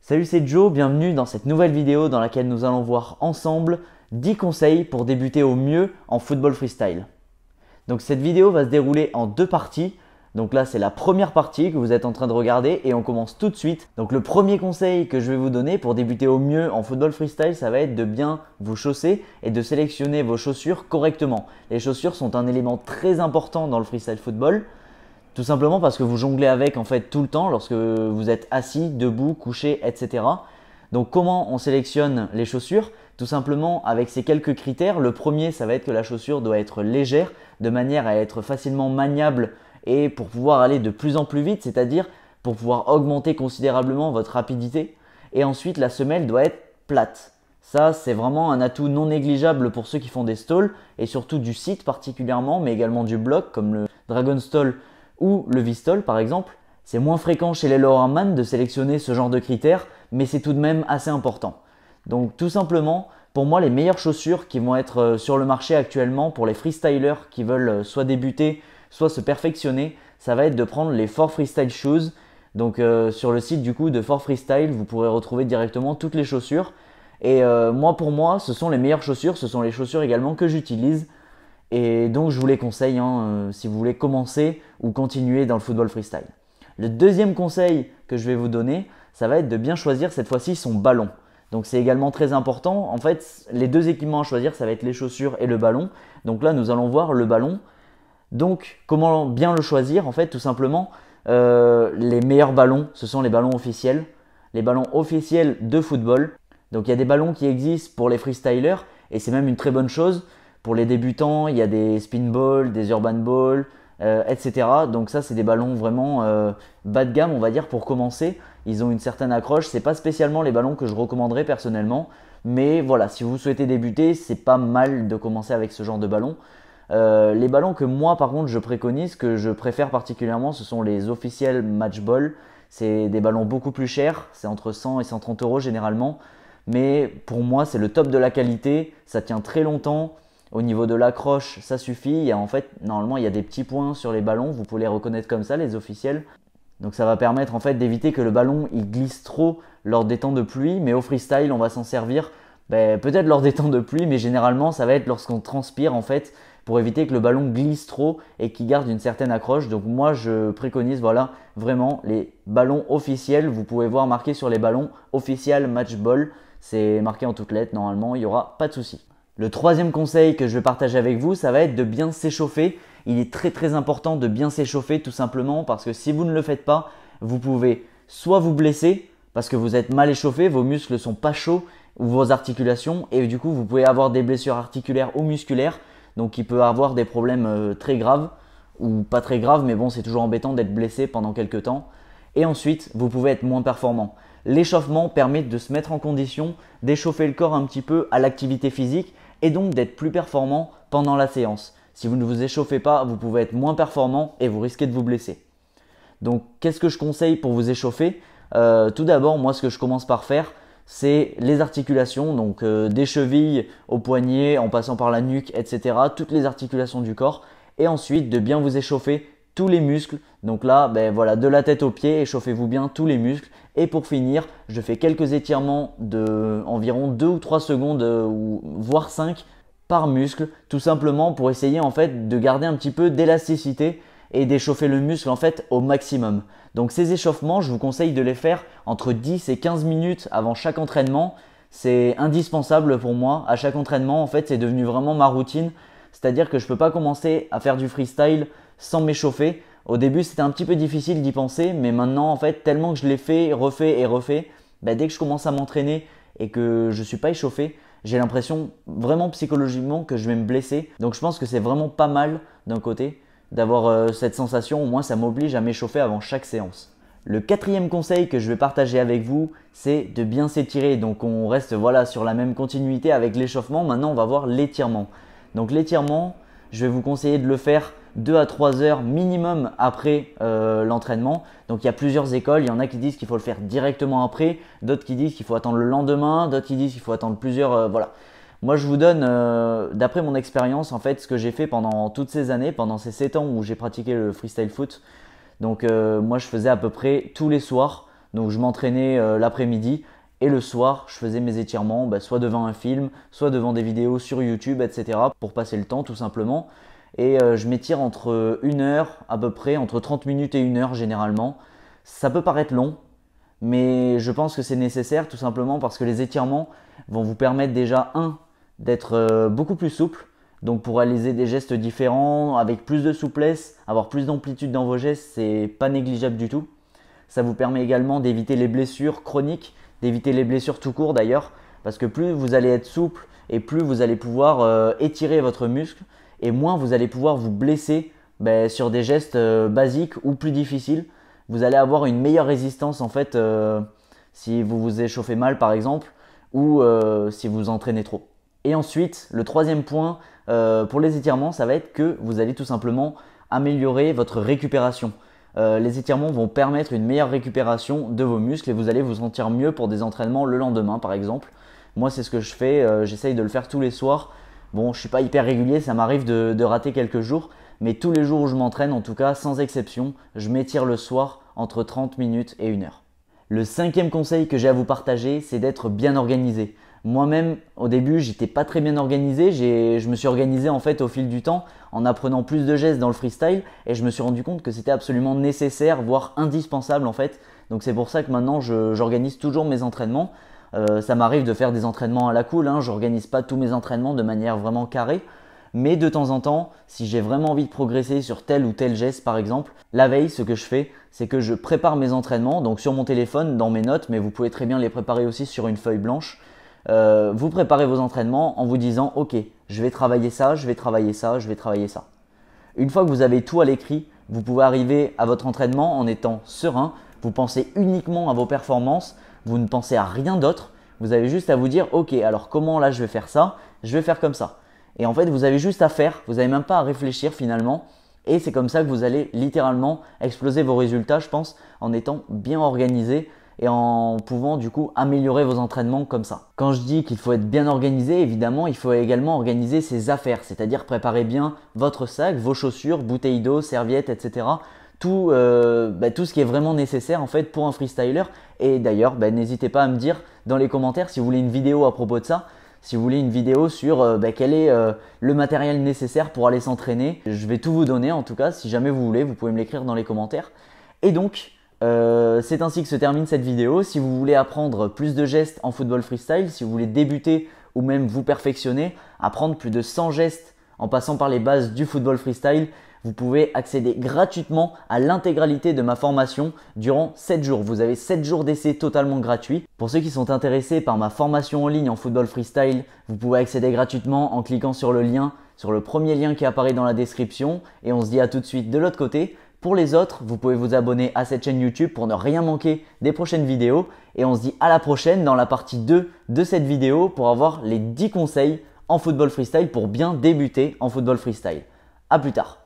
Salut c'est Joe, bienvenue dans cette nouvelle vidéo dans laquelle nous allons voir ensemble 10 conseils pour débuter au mieux en football freestyle. Donc cette vidéo va se dérouler en deux parties. Donc là c'est la première partie que vous êtes en train de regarder et on commence tout de suite. Donc le premier conseil que je vais vous donner pour débuter au mieux en football freestyle ça va être de bien vous chausser et de sélectionner vos chaussures correctement. Les chaussures sont un élément très important dans le freestyle football tout simplement parce que vous jonglez avec en fait tout le temps lorsque vous êtes assis, debout, couché, etc. Donc comment on sélectionne les chaussures Tout simplement avec ces quelques critères. Le premier, ça va être que la chaussure doit être légère, de manière à être facilement maniable et pour pouvoir aller de plus en plus vite, c'est-à-dire pour pouvoir augmenter considérablement votre rapidité. Et ensuite, la semelle doit être plate. Ça, c'est vraiment un atout non négligeable pour ceux qui font des stalls, et surtout du site particulièrement, mais également du bloc, comme le Dragon Stall ou le Vistol, par exemple, c'est moins fréquent chez les lowerman de sélectionner ce genre de critères, mais c'est tout de même assez important. Donc tout simplement, pour moi, les meilleures chaussures qui vont être euh, sur le marché actuellement pour les freestylers qui veulent euh, soit débuter, soit se perfectionner, ça va être de prendre les Fort Freestyle Shoes. Donc euh, sur le site du coup de Fort Freestyle, vous pourrez retrouver directement toutes les chaussures. Et moi pour moi, ce sont les meilleures chaussures, ce sont les chaussures également que j'utilise. Et donc je vous les conseille hein, euh, si vous voulez commencer ou continuer dans le football freestyle. Le deuxième conseil que je vais vous donner, ça va être de bien choisir cette fois-ci son ballon. Donc c'est également très important. En fait, les deux équipements à choisir, ça va être les chaussures et le ballon. Donc là, nous allons voir le ballon. Donc comment bien le choisir En fait, tout simplement, euh, les meilleurs ballons, ce sont les ballons officiels. Les ballons officiels de football. Donc il y a des ballons qui existent pour les freestylers et c'est même une très bonne chose pour les débutants, il y a des spin balls, des urban balls, euh, etc. Donc ça, c'est des ballons vraiment euh, bas de gamme, on va dire, pour commencer. Ils ont une certaine accroche. C'est pas spécialement les ballons que je recommanderais personnellement, mais voilà, si vous souhaitez débuter, c'est pas mal de commencer avec ce genre de ballon. Euh, les ballons que moi, par contre, je préconise, que je préfère particulièrement, ce sont les officiels match C'est des ballons beaucoup plus chers, c'est entre 100 et 130 euros généralement. Mais pour moi, c'est le top de la qualité, ça tient très longtemps, au niveau de l'accroche, ça suffit. en fait, normalement, il y a des petits points sur les ballons. Vous pouvez les reconnaître comme ça, les officiels. Donc ça va permettre en fait d'éviter que le ballon il glisse trop lors des temps de pluie. Mais au freestyle, on va s'en servir ben, peut-être lors des temps de pluie, mais généralement, ça va être lorsqu'on transpire en fait pour éviter que le ballon glisse trop et qu'il garde une certaine accroche. Donc moi je préconise voilà vraiment les ballons officiels. Vous pouvez voir marqué sur les ballons officiels match ball. C'est marqué en toutes lettres normalement, il n'y aura pas de souci. Le troisième conseil que je vais partager avec vous, ça va être de bien s'échauffer. Il est très très important de bien s'échauffer tout simplement parce que si vous ne le faites pas, vous pouvez soit vous blesser parce que vous êtes mal échauffé, vos muscles sont pas chauds ou vos articulations et du coup vous pouvez avoir des blessures articulaires ou musculaires donc il peut avoir des problèmes euh, très graves ou pas très graves mais bon c'est toujours embêtant d'être blessé pendant quelques temps et ensuite vous pouvez être moins performant. L'échauffement permet de se mettre en condition, d'échauffer le corps un petit peu à l'activité physique et donc d'être plus performant pendant la séance. Si vous ne vous échauffez pas, vous pouvez être moins performant et vous risquez de vous blesser. Donc qu'est-ce que je conseille pour vous échauffer euh, Tout d'abord, moi ce que je commence par faire, c'est les articulations, donc euh, des chevilles aux poignets, en passant par la nuque, etc. Toutes les articulations du corps. Et ensuite de bien vous échauffer les muscles. Donc là, ben voilà, de la tête aux pieds, échauffez-vous bien tous les muscles. Et pour finir, je fais quelques étirements de environ 2 ou 3 secondes, euh, ou voire 5 par muscle, tout simplement pour essayer en fait de garder un petit peu d'élasticité et d'échauffer le muscle en fait au maximum. Donc ces échauffements, je vous conseille de les faire entre 10 et 15 minutes avant chaque entraînement. C'est indispensable pour moi. À chaque entraînement, en fait, c'est devenu vraiment ma routine. C'est-à-dire que je peux pas commencer à faire du freestyle sans m'échauffer. Au début, c'était un petit peu difficile d'y penser, mais maintenant, en fait, tellement que je l'ai fait, refait et refait, bah, dès que je commence à m'entraîner et que je ne suis pas échauffé, j'ai l'impression vraiment psychologiquement que je vais me blesser. Donc je pense que c'est vraiment pas mal d'un côté d'avoir euh, cette sensation, au moins ça m'oblige à m'échauffer avant chaque séance. Le quatrième conseil que je vais partager avec vous, c'est de bien s'étirer. Donc on reste voilà sur la même continuité avec l'échauffement. Maintenant, on va voir l'étirement. Donc l'étirement, je vais vous conseiller de le faire 2 à 3 heures minimum après euh, l'entraînement. Donc il y a plusieurs écoles, il y en a qui disent qu'il faut le faire directement après, d'autres qui disent qu'il faut attendre le lendemain, d'autres qui disent qu'il faut attendre plusieurs... Euh, voilà. Moi je vous donne, euh, d'après mon expérience, en fait, ce que j'ai fait pendant toutes ces années, pendant ces 7 ans où j'ai pratiqué le freestyle foot. Donc moi je faisais à peu près tous les soirs, donc je m'entraînais l'après-midi, et le soir, je faisais mes étirements, bah, soit devant un film, soit devant des vidéos sur YouTube, etc., pour passer le temps tout simplement. Et euh, je m'étire entre une heure à peu près, entre 30 minutes et une heure généralement. Ça peut paraître long, mais je pense que c'est nécessaire tout simplement parce que les étirements vont vous permettre déjà, un, d'être euh, beaucoup plus souple, donc pour réaliser des gestes différents, avec plus de souplesse, avoir plus d'amplitude dans vos gestes, c'est pas négligeable du tout. Ça vous permet également d'éviter les blessures chroniques d'éviter les blessures tout court d'ailleurs, parce que plus vous allez être souple et plus vous allez pouvoir euh, étirer votre muscle, et moins vous allez pouvoir vous blesser ben, sur des gestes euh, basiques ou plus difficiles. Vous allez avoir une meilleure résistance en fait euh, si vous vous échauffez mal par exemple ou si vous entraînez trop. Et ensuite, le troisième point pour les étirements, ça va être que vous allez tout simplement améliorer votre récupération. Euh, les étirements vont permettre une meilleure récupération de vos muscles et vous allez vous sentir mieux pour des entraînements le lendemain par exemple. Moi c'est ce que je fais, euh, j'essaye de le faire tous les soirs. Bon je suis pas hyper régulier, ça m'arrive de, de rater quelques jours, mais tous les jours où je m'entraîne en tout cas sans exception, je m'étire le soir entre 30 minutes et 1 heure. Le cinquième conseil que j'ai à vous partager c'est d'être bien organisé. Moi-même, au début, j'étais pas très bien organisé. Je me suis organisé en fait au fil du temps en apprenant plus de gestes dans le freestyle et je me suis rendu compte que c'était absolument nécessaire, voire indispensable en fait. Donc c'est pour ça que maintenant, j'organise toujours mes entraînements. Euh, ça m'arrive de faire des entraînements à la cool. Hein. J'organise pas tous mes entraînements de manière vraiment carrée. Mais de temps en temps, si j'ai vraiment envie de progresser sur tel ou tel geste par exemple, la veille, ce que je fais, c'est que je prépare mes entraînements, donc sur mon téléphone, dans mes notes, mais vous pouvez très bien les préparer aussi sur une feuille blanche. Euh, vous préparez vos entraînements en vous disant ok, je vais travailler ça, je vais travailler ça, je vais travailler ça. Une fois que vous avez tout à l'écrit, vous pouvez arriver à votre entraînement en étant serein, vous pensez uniquement à vos performances, vous ne pensez à rien d'autre, vous avez juste à vous dire ok, alors comment là je vais faire ça, je vais faire comme ça. Et en fait, vous avez juste à faire, vous n'avez même pas à réfléchir finalement. Et c'est comme ça que vous allez littéralement exploser vos résultats, je pense, en étant bien organisé, et en pouvant du coup améliorer vos entraînements comme ça. Quand je dis qu'il faut être bien organisé, évidemment, il faut également organiser ses affaires, c'est-à-dire préparer bien votre sac, vos chaussures, bouteilles d'eau, serviette, etc. Euh, bah, tout, ce qui est vraiment nécessaire en fait pour un freestyler. Et d'ailleurs, bah, n'hésitez pas à me dire dans les commentaires si vous voulez une vidéo à propos de ça. Si vous voulez une vidéo sur euh, bah, quel est euh, le matériel nécessaire pour aller s'entraîner, je vais tout vous donner en tout cas. Si jamais vous voulez, vous pouvez me l'écrire dans les commentaires. Et donc, euh, c'est ainsi que se termine cette vidéo. Si vous voulez apprendre plus de gestes en football freestyle, si vous voulez débuter ou même vous perfectionner, apprendre plus de 100 gestes en passant par les bases du football freestyle, vous pouvez accéder gratuitement à l'intégralité de ma formation durant 7 jours. Vous avez 7 jours d'essai totalement gratuits. Pour ceux qui sont intéressés par ma formation en ligne en football freestyle, vous pouvez accéder gratuitement en cliquant sur le lien, sur le premier lien qui apparaît dans la description. Et on se dit à tout de suite de l'autre côté pour les autres, vous pouvez vous abonner à cette chaîne YouTube pour ne rien manquer des prochaines vidéos. Et on se dit à la prochaine dans la partie 2 de cette vidéo pour avoir les 10 conseils en football freestyle pour bien débuter en football freestyle. A plus tard